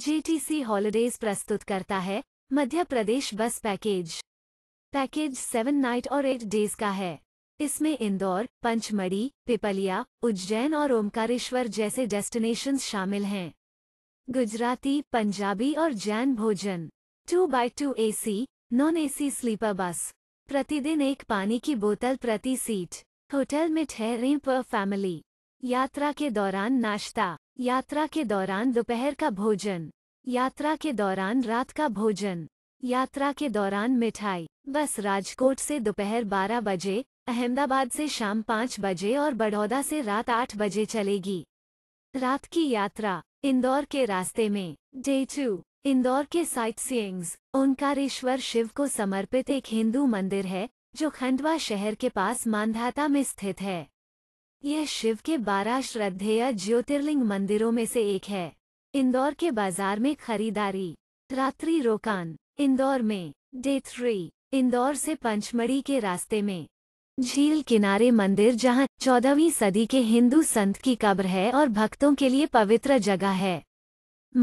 GTC holidays प्रस्तुत करता है Madhya Pradesh bus package package seven night और एट डेज का है इसमें इंदौर पंचमढ़ी पिपलिया उज्जैन और ओमकारेश्वर जैसे डेस्टिनेशंस शामिल हैं गुजराती पंजाबी और जैन भोजन two by two A C non A C sleeper bus प्रतिदिन एक पानी की बोतल प्रति सीट होटल में ठहरें पर फैमिली यात्रा के दौरान नाश्ता यात्रा के दौरान दोपहर का भोजन यात्रा के दौरान रात का भोजन यात्रा के दौरान मिठाई बस राजकोट से दोपहर 12 बजे अहमदाबाद से शाम 5 बजे और बड़ौदा से रात 8 बजे चलेगी रात की यात्रा इंदौर के रास्ते में डे टू इंदौर के साइट सींग्स ओंकारेश्वर शिव को समर्पित एक हिंदू मंदिर है जो खंडवा शहर के पास मानधाता में स्थित है यह शिव के बारह श्रद्धेय ज्योतिर्लिंग मंदिरों में से एक है इंदौर के बाजार में खरीदारी रात्रि रोकान इंदौर में डे थ्री इंदौर से पंचमढ़ी के रास्ते में झील किनारे मंदिर जहां चौदहवीं सदी के हिंदू संत की कब्र है और भक्तों के लिए पवित्र जगह है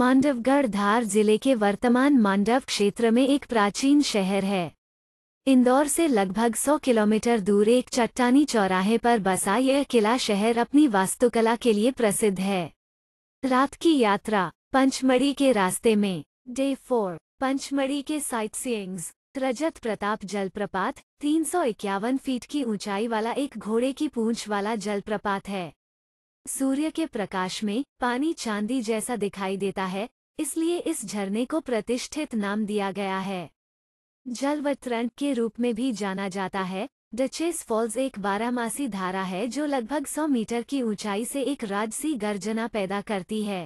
मांडवगढ़ धार जिले के वर्तमान मांडव क्षेत्र में एक प्राचीन शहर है इंदौर से लगभग 100 किलोमीटर दूर एक चट्टानी चौराहे पर बसा यह किला शहर अपनी वास्तुकला के लिए प्रसिद्ध है रात की यात्रा पंचमढ़ी के रास्ते में डे फोर पंचमढ़ी के साइट सींग्स रजत प्रताप जलप्रपात तीन फीट की ऊंचाई वाला एक घोड़े की पूंछ वाला जलप्रपात है सूर्य के प्रकाश में पानी चांदी जैसा दिखाई देता है इसलिए इस झरने को प्रतिष्ठित नाम दिया गया है जल वतरण के रूप में भी जाना जाता है डचेस फॉल्स एक बारहमासी धारा है जो लगभग 100 मीटर की ऊंचाई से एक राजसी गर्जना पैदा करती है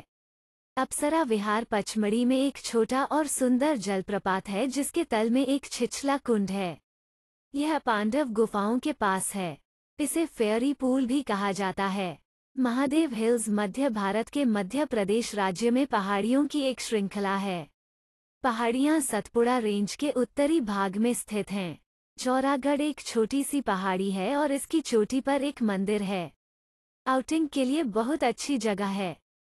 अप्सरा विहार पचमढ़ी में एक छोटा और सुंदर जलप्रपात है जिसके तल में एक छिछला कुंड है यह पांडव गुफाओं के पास है इसे फेयरी पूल भी कहा जाता है महादेव हिल्स मध्य भारत के मध्य प्रदेश राज्य में पहाड़ियों की एक श्रृंखला है पहाड़ियाँ सतपुड़ा रेंज के उत्तरी भाग में स्थित हैं चौरागढ़ एक छोटी सी पहाड़ी है और इसकी चोटी पर एक मंदिर है आउटिंग के लिए बहुत अच्छी जगह है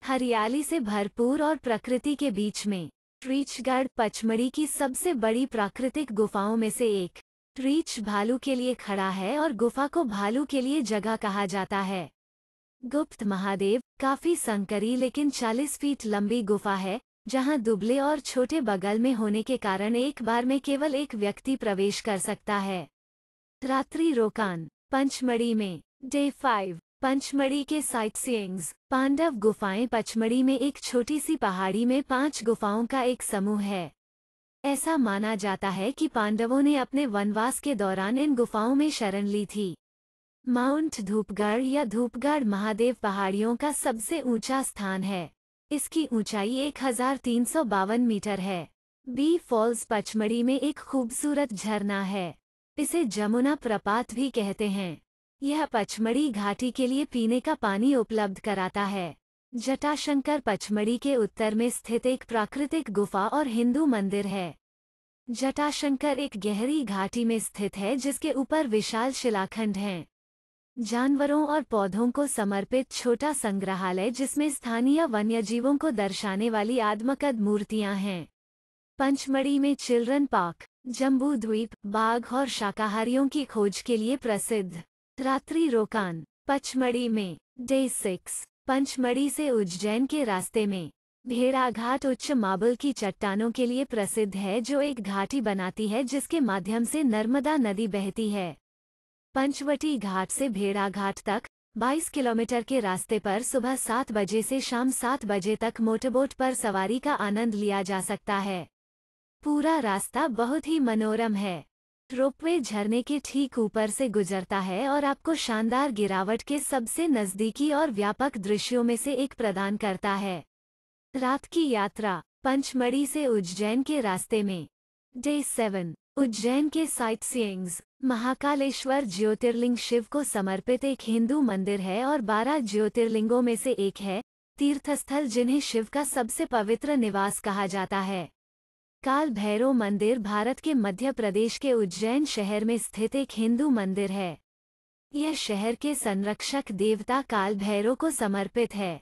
हरियाली से भरपूर और प्रकृति के बीच में ट्रीचगढ़ पचमढ़ी की सबसे बड़ी प्राकृतिक गुफाओं में से एक ट्रीच भालू के लिए खड़ा है और गुफा को भालू के लिए जगह कहा जाता है गुप्त महादेव काफी संकरी लेकिन 40 फीट लंबी गुफा है जहां दुबले और छोटे बगल में होने के कारण एक बार में केवल एक व्यक्ति प्रवेश कर सकता है रात्रि रोकान पंचमढ़ी में डे फाइव पंचमढ़ी के साइट सींग्स पांडव गुफाएं पचमढ़ी में एक छोटी सी पहाड़ी में पांच गुफाओं का एक समूह है ऐसा माना जाता है कि पांडवों ने अपने वनवास के दौरान इन गुफाओं में शरण ली थी माउंट धूपगढ़ या धूपगढ़ महादेव पहाड़ियों का सबसे ऊंचा स्थान है इसकी ऊंचाई एक हजार तीन सौ बावन मीटर है बी फॉल्स पचमढ़ी में एक खूबसूरत झरना है इसे जमुना प्रपात भी कहते हैं यह पचमढ़ी घाटी के लिए पीने का पानी उपलब्ध कराता है जटाशंकर पचमढ़ी के उत्तर में स्थित एक प्राकृतिक गुफा और हिंदू मंदिर है जटाशंकर एक गहरी घाटी में स्थित है जिसके ऊपर विशाल शिलाखंड हैं जानवरों और पौधों को समर्पित छोटा संग्रहालय जिसमें स्थानीय वन्यजीवों को दर्शाने वाली आदमकद मूर्तियां हैं पंचमढ़ी में चिल्ड्रन पार्क जम्बू द्वीप बाघ और शाकाहारियों की खोज के लिए प्रसिद्ध रात्रि रोकान पचमढ़ी में डे सिक्स पंचमढ़ी से उज्जैन के रास्ते में भेड़ाघाट उच्च माबल की चट्टानों के लिए प्रसिद्ध है जो एक घाटी बनाती है जिसके माध्यम से नर्मदा नदी बहती है पंचवटी घाट से भेड़ाघाट तक 22 किलोमीटर के रास्ते पर सुबह सात बजे से शाम सात बजे तक मोटरबोट पर सवारी का आनंद लिया जा सकता है पूरा रास्ता बहुत ही मनोरम है रोपवे झरने के ठीक ऊपर से गुजरता है और आपको शानदार गिरावट के सबसे नज़दीकी और व्यापक दृश्यों में से एक प्रदान करता है रात की यात्रा पंचमढ़ी से उज्जैन के रास्ते में डे सेवन उज्जैन के साइट सींग्स महाकालेश्वर ज्योतिर्लिंग शिव को समर्पित एक हिंदू मंदिर है और बारह ज्योतिर्लिंगों में से एक है तीर्थस्थल जिन्हें शिव का सबसे पवित्र निवास कहा जाता है काल भैरव मंदिर भारत के मध्य प्रदेश के उज्जैन शहर में स्थित एक हिंदू मंदिर है यह शहर के संरक्षक देवता काल भैरव को समर्पित है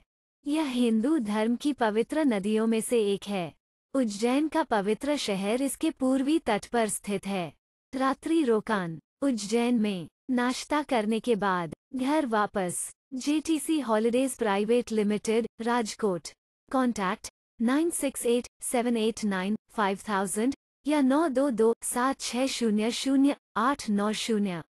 यह हिंदू धर्म की पवित्र नदियों में से एक है उज्जैन का पवित्र शहर इसके पूर्वी तट पर स्थित है रात्रि रोकान उज्जैन में नाश्ता करने के बाद घर वापस JTC holidays private limited Rajkot contact nine six eight seven eight nine five thousand या नौ दो दो सात छः शून्य शून्य आठ नौ शून्य